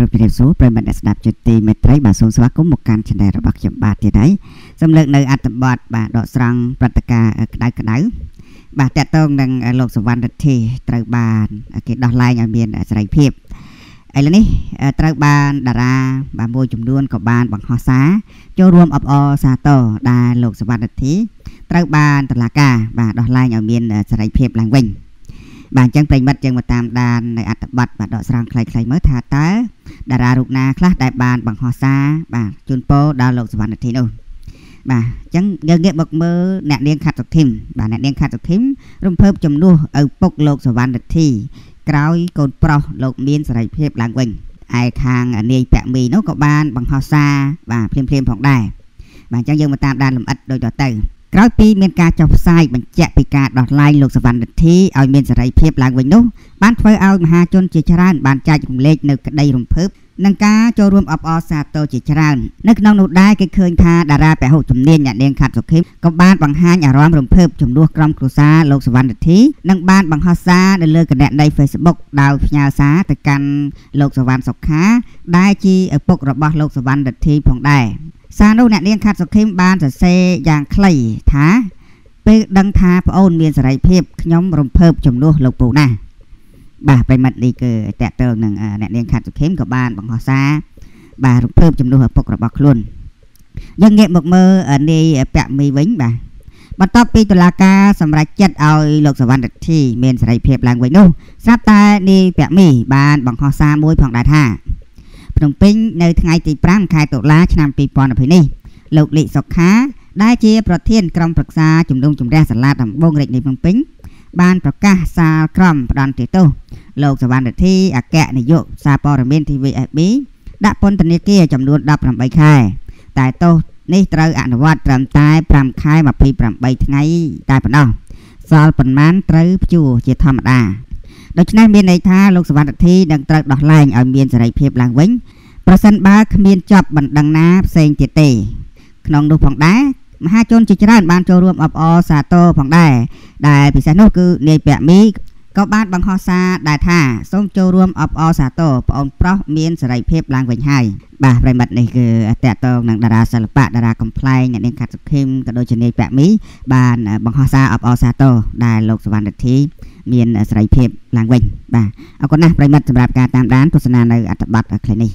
គ្រប់ជ្រាបសួរប្រិមត្តអ្នកស្ដាប់ជាទីមេត្រីបាទសូមស្វាគមន៍មកកាន់ channel របស់ខ្ញុំបាទទៀតហើយសំលើកនៅអត្ថបទបាទដកស្រង់ព្រឹត្តិការណ៍ក្តៅក្តៅបាទតកតងនឹងលោកសវណ្ណរិទ្ធីត្រូវបានគេដោះលែងឲ្យមានសេរីភាពឥឡូវនេះត្រូវបានតារាបាទមួយចំនួនក៏បានបង្ហោះសារចូលរួមអបអរសាទរដែលលោកសវណ្ណរិទ្ធីត្រូវបានតុលាការបាទដោះលែងឲ្យមានសេរីភាពឡើងវិញបាទអញ្ចឹងប្រិមិត្តយើងមកតាមដាននៅអត្ថបទបាទដកស្រង់ខ្លីៗមើលថាតើតារារូបណាខ្លះដែលបានបង្ហោះសារបាទជូនពរដល់លោកសវណ្ណធីនោះបាទអញ្ចឹងយើងងាកមកមើលអ្នកនាង ខាត់សុធីមបាទអ្នកនាងខាត់សុធីមរំភើបចំនួនឪពុកលោកសវណ្ណធីក្រោយកូនប្រុសលោកមានសេរីភាពឡើងវិញឯខាងនាយពាក់មីនោះក៏បានបង្ហោះសារបាទភ្លាមៗផងដែរបាទអញ្ចឹងយើងមកតាមដានលំអិតដូចតទៅក្រោយពីមានការចុះផ្សាយបញ្ជាក់ពីការដោះលែងលោកសវណ្ណរិទ្ធីឲ្យមានសេរីភាពឡើងវិញនោះបានធ្វើឲ្យមហាជនជាច្រើនបានចែករំលែកនៅក្តីរំភើបនឹងការចូលរួមអបអរសាទរជាច្រើននៅក្នុងនោះដែរគេឃើញថាតារាពហុជំនាញអ្នកនាងខាត់សុខេមក៏បានបង្ហាញអារម្មណ៍រំភើបជំនួសក្រុមគ្រួសារលោកសវណ្ណរិទ្ធីនិងបានបង្ហោះសារនៅលើគណនី Facebook ដោយផ្ញើសារទៅកាន់លោកសវណ្ណសុខាដែលជាឪពុករបស់លោកសវណ្ណរិទ្ធីផងដែរសារនោះអ្នកនាងខាត់សុខេមបានសរសេរយ៉ាងខ្លីថាពេលដឹងថាប្អូនមានសេរីភាពខ្ញុំរំភើបជំនួសលោកពូណាស់បាទប្រិមិត្តនេះគឺតកតលនឹងអ្នកនាងខាត់សុខេមក៏បានបង្ហោះសារ បាទរំភើបជំនួសឪពុករបស់ខ្លួនយើងងាកមកមើលនាយពាក់មីវិញបាទបន្ទាប់ពីតុលាការសម្រេចចិត្តឲ្យលោកសវណ្ណរិទ្ធីមានសេរីភាពឡើងវិញនោះស្រាប់តែនាយពាក់មីបានបង្ហោះសារមួយផងដែរថាភ្នំពេញនៅថ្ងៃទី5ខែតុលាឆ្នាំ2020នេះលោកលេខសុខា ដែលជា ប្រធានក្រុមប្រឹក្សាជំនុំជម្រះសាលាដំបងរាជធានីភ្នំពេញបានប្រកាសសាលក្រមផ្ដន្ទាទោសលោកសវណ្ណរិទ្ធីអគ្គនាយក សារព័ត៌មាន TVFB ដាក់ពន្ធនាគារចំនួន18ខែតែទោសនេះត្រូវអនុវត្តត្រឹមតែ5ខែ28ថ្ងៃតែប៉ុណ្ណោះសល់ប៉ុន្មានត្រូវព្យួរជាធម្មតាដូច្នេះមានន័យថាលោកសវត្ថិធីនឹងត្រូវដោះលែងឲ្យមានសេរីភាពឡើងវិញប្រសិនបើគ្មានចប់បណ្ដឹងណាផ្សេងទៀតទេក្នុងនោះផងដែរមហាជនជាច្រើនបានចូលរួមអបអរសាទរផងដែរដែលពិសេសនោះគឺនាយពាក់មីក៏បានបង្ហោះសារដែរថាសូមចូលរួមអបអរសាទរប្អូនប្រុសមានសេរីភាពឡើងវិញហើយបាទប្រិមិត្តនេះគឺតកតងនឹងតារាសិល្បៈតារាកំ pl ែងអ្នកនាងកាត់សុខេមក៏ដូចជានាយពាក់មី បានបង្ហោះសារអបអរសាទរដែលលោកសវណ្ណរិទ្ធីមានសេរីភាពឡើងវិញ បាទអរគុណណាស់ប្រិមិត្តសម្រាប់ការតាមដានទស្សនានៅអត្ថបទខ្លីនេះ